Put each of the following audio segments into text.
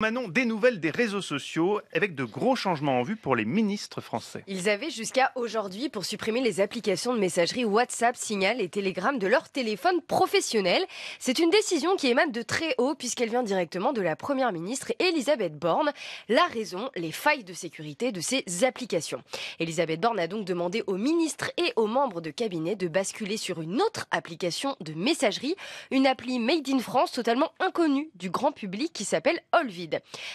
Manon, des nouvelles des réseaux sociaux avec de gros changements en vue pour les ministres français. Ils avaient jusqu'à aujourd'hui pour supprimer les applications de messagerie WhatsApp, Signal et Telegram de leur téléphone professionnel. C'est une décision qui émane de très haut puisqu'elle vient directement de la première ministre Elisabeth Borne. La raison, les failles de sécurité de ces applications. Elisabeth Borne a donc demandé aux ministres et aux membres de cabinet de basculer sur une autre application de messagerie, une appli made in France totalement inconnue du grand public qui s'appelle Olvid.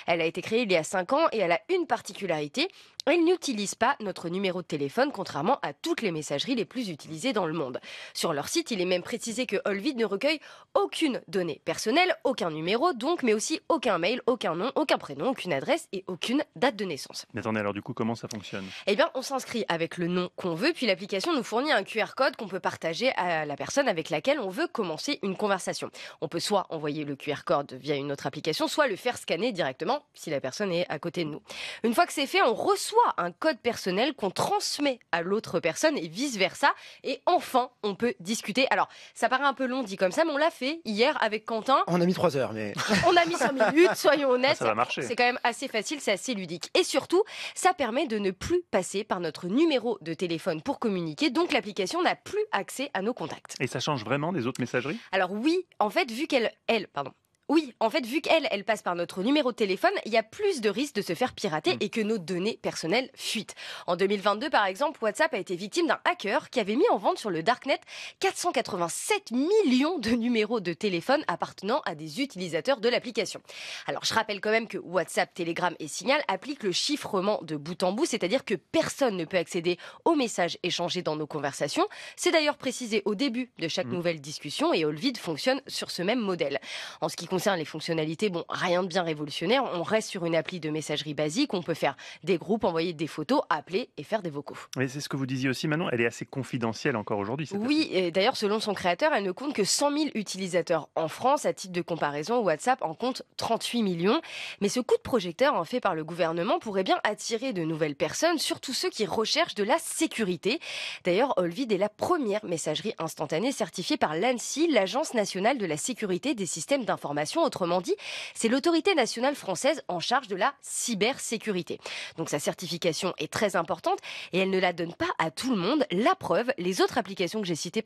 Elle a été créée il y a 5 ans et elle a une particularité, elle n'utilise pas notre numéro de téléphone, contrairement à toutes les messageries les plus utilisées dans le monde. Sur leur site, il est même précisé que Olvid ne recueille aucune donnée personnelle, aucun numéro donc, mais aussi aucun mail, aucun nom, aucun prénom, aucune adresse et aucune date de naissance. Mais attendez, alors du coup, comment ça fonctionne Eh bien, on s'inscrit avec le nom qu'on veut, puis l'application nous fournit un QR code qu'on peut partager à la personne avec laquelle on veut commencer une conversation. On peut soit envoyer le QR code via une autre application, soit le faire scanner directement si la personne est à côté de nous. Une fois que c'est fait, on reçoit un code personnel qu'on transmet à l'autre personne et vice-versa. Et enfin, on peut discuter. Alors, ça paraît un peu long dit comme ça, mais on l'a fait hier avec Quentin. On a mis 3 heures, mais... on a mis cinq minutes, soyons ah, honnêtes. Ça va marcher. C'est quand même assez facile, c'est assez ludique. Et surtout, ça permet de ne plus passer par notre numéro de téléphone pour communiquer, donc l'application n'a plus accès à nos contacts. Et ça change vraiment des autres messageries Alors oui, en fait, vu qu'elle, elle, pardon, oui, en fait, vu qu'elle, elle passe par notre numéro de téléphone, il y a plus de risques de se faire pirater hmm. et que nos données personnelles fuitent. En 2022, par exemple, WhatsApp a été victime d'un hacker qui avait mis en vente sur le Darknet 487 millions de numéros de téléphone appartenant à des utilisateurs de l'application. Alors, je rappelle quand même que WhatsApp, Telegram et Signal appliquent le chiffrement de bout en bout, c'est-à-dire que personne ne peut accéder aux messages échangés dans nos conversations. C'est d'ailleurs précisé au début de chaque hmm. nouvelle discussion et Olvid fonctionne sur ce même modèle. En ce qui concerne les fonctionnalités, bon, rien de bien révolutionnaire. On reste sur une appli de messagerie basique. On peut faire des groupes, envoyer des photos, appeler et faire des vocaux. Mais c'est ce que vous disiez aussi, Manon. Elle est assez confidentielle encore aujourd'hui. Oui, d'ailleurs, selon son créateur, elle ne compte que 100 000 utilisateurs en France. À titre de comparaison, WhatsApp en compte 38 millions. Mais ce coup de projecteur en fait par le gouvernement pourrait bien attirer de nouvelles personnes, surtout ceux qui recherchent de la sécurité. D'ailleurs, Olvid est la première messagerie instantanée certifiée par l'ANSI, l'Agence nationale de la sécurité des systèmes d'information Autrement dit, c'est l'autorité nationale française en charge de la cybersécurité. Donc sa certification est très importante et elle ne la donne pas à tout le monde. La preuve, les autres applications que j'ai citées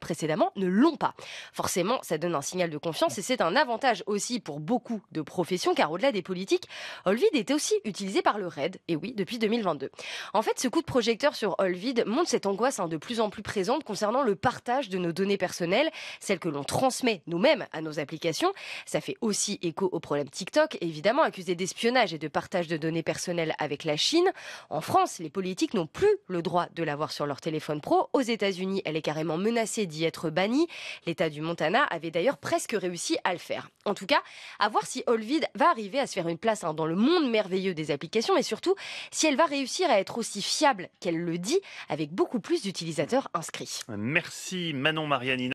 précédemment ne l'ont pas. Forcément, ça donne un signal de confiance et c'est un avantage aussi pour beaucoup de professions car au-delà des politiques, Olvid était aussi utilisé par le RAID, et oui, depuis 2022. En fait, ce coup de projecteur sur Olvid montre cette angoisse hein, de plus en plus présente concernant le partage de nos données personnelles, celles que l'on transmet nous-mêmes à nos applications, ça fait aussi écho au problème TikTok, évidemment accusé d'espionnage et de partage de données personnelles avec la Chine. En France, les politiques n'ont plus le droit de l'avoir sur leur téléphone pro. Aux États-Unis, elle est carrément menacée d'y être bannie. L'État du Montana avait d'ailleurs presque réussi à le faire. En tout cas, à voir si Olvid va arriver à se faire une place hein, dans le monde merveilleux des applications et surtout si elle va réussir à être aussi fiable qu'elle le dit avec beaucoup plus d'utilisateurs inscrits. Merci Manon Marianina.